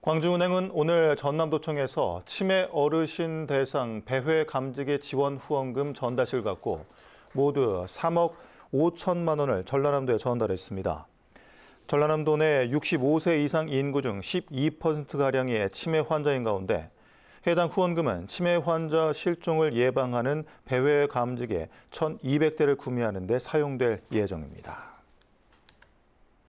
광주은행은 오늘 전남도청에서 치매 어르신 대상 배회 감직의 지원 후원금 전달식을 갖고 모두 3억 5천만 원을 전라남도에 전달했습니다. 전라남도 내 65세 이상 인구 중 1 2가량의 치매 환자인 가운데 해당 후원금은 치매 환자 실종을 예방하는 배회 감직기 1,200대를 구매하는 데 사용될 예정입니다.